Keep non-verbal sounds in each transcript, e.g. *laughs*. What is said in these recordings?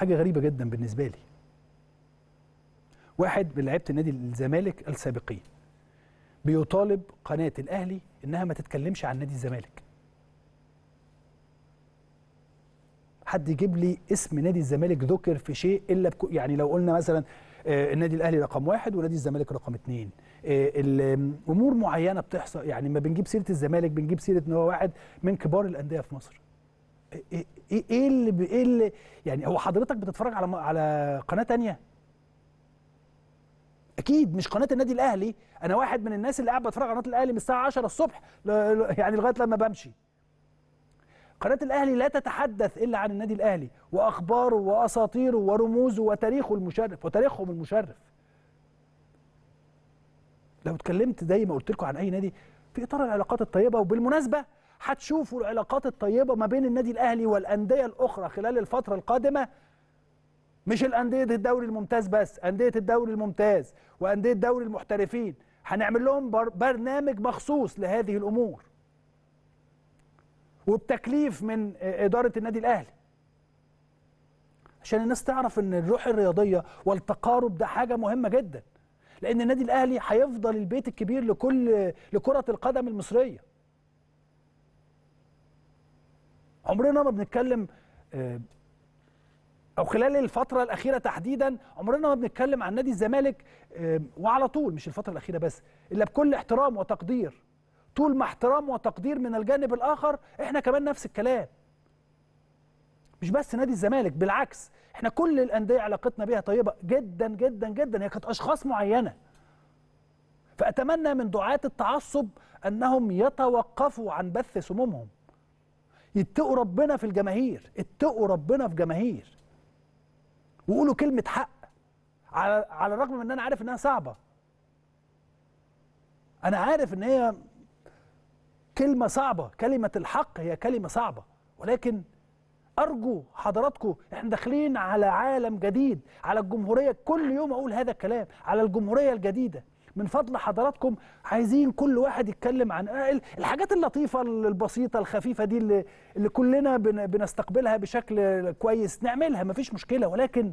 حاجه غريبه جدا بالنسبه لي واحد من لعيبه النادي الزمالك السابقين بيطالب قناه الاهلي انها ما تتكلمش عن نادي الزمالك حد يجيب لي اسم نادي الزمالك ذكر في شيء الا بكو يعني لو قلنا مثلا آه، النادي الاهلي رقم واحد ونادي الزمالك رقم اثنين آه، امور معينه بتحصل يعني ما بنجيب سيره الزمالك بنجيب سيره ان هو واحد من كبار الانديه في مصر إيه-, إيه-, ايه اللي ايه اللي يعني هو حضرتك بتتفرج على على قناه تانية اكيد مش قناه النادي الاهلي انا واحد من الناس اللي قاعد بتفرج على قناه الاهلي من الساعه 10 الصبح يعني لغايه لما بمشي قناة الأهلي لا تتحدث إلا عن النادي الأهلي وأخباره وأساطيره ورموزه وتاريخه المشرف وتاريخهم المشرف. لو اتكلمت زي ما قلت لكم عن أي نادي في إطار العلاقات الطيبة وبالمناسبة هتشوفوا العلاقات الطيبه ما بين النادي الاهلي والانديه الاخرى خلال الفتره القادمه مش الانديه الدوري الممتاز بس انديه الدوري الممتاز وانديه دوري المحترفين هنعمل لهم برنامج مخصوص لهذه الامور وبتكليف من اداره النادي الاهلي عشان الناس تعرف ان الروح الرياضيه والتقارب ده حاجه مهمه جدا لان النادي الاهلي هيفضل البيت الكبير لكل لكره القدم المصريه عمرنا ما بنتكلم آه، او خلال الفتره الاخيره تحديدا عمرنا ما بنتكلم عن نادي الزمالك آه، وعلى طول مش الفتره الاخيره بس الا بكل احترام وتقدير طول ما احترام وتقدير من الجانب الاخر احنا كمان نفس الكلام مش بس نادي الزمالك بالعكس احنا كل الانديه علاقتنا بيها طيبه جدا جدا جدا هي كانت اشخاص معينه فاتمنى من دعاه التعصب انهم يتوقفوا عن بث سمومهم يتقوا ربنا في الجماهير اتقوا ربنا في جماهير وقولوا كلمه حق على على الرغم من ان انا عارف انها صعبه انا عارف ان هي كلمه صعبه كلمه الحق هي كلمه صعبه ولكن ارجو حضراتكم احنا داخلين على عالم جديد على الجمهوريه كل يوم اقول هذا الكلام على الجمهوريه الجديده من فضل حضراتكم عايزين كل واحد يتكلم عن الحاجات اللطيفه البسيطه الخفيفه دي اللي, اللي كلنا بنستقبلها بشكل كويس نعملها مفيش مشكله ولكن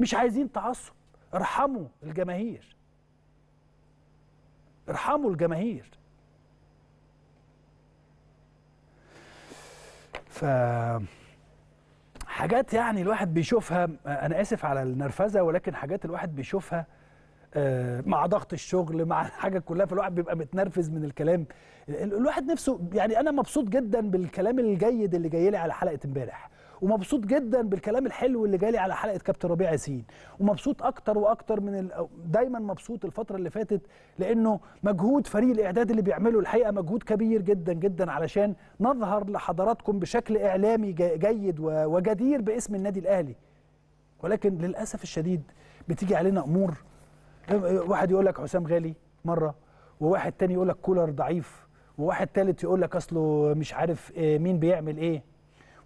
مش عايزين تعصب ارحموا الجماهير ارحموا الجماهير ف حاجات يعني الواحد بيشوفها انا اسف على النرفزه ولكن حاجات الواحد بيشوفها آه، مع ضغط الشغل مع *laughs* الحاجه كلها فالواحد بيبقى متنرفز من الكلام الواحد نفسه يعني انا مبسوط جدا بالكلام الجيد اللي جاي لي على حلقه امبارح ومبسوط جدا بالكلام الحلو اللي جالي على حلقه كابتن ربيع ياسين ومبسوط اكتر واكتر من ال... دايما مبسوط الفتره اللي فاتت لانه مجهود فريق الاعداد اللي بيعمله الحقيقه مجهود كبير جدا جدا علشان نظهر لحضراتكم بشكل اعلامي جيد وجدير باسم النادي الاهلي ولكن للاسف الشديد بتيجي علينا امور واحد يقول لك حسام غالي مره وواحد تاني يقول لك كولر ضعيف وواحد تالت يقول لك اصله مش عارف آه، مين بيعمل ايه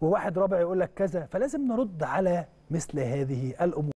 وواحد رابع يقول لك كذا فلازم نرد على مثل هذه الامور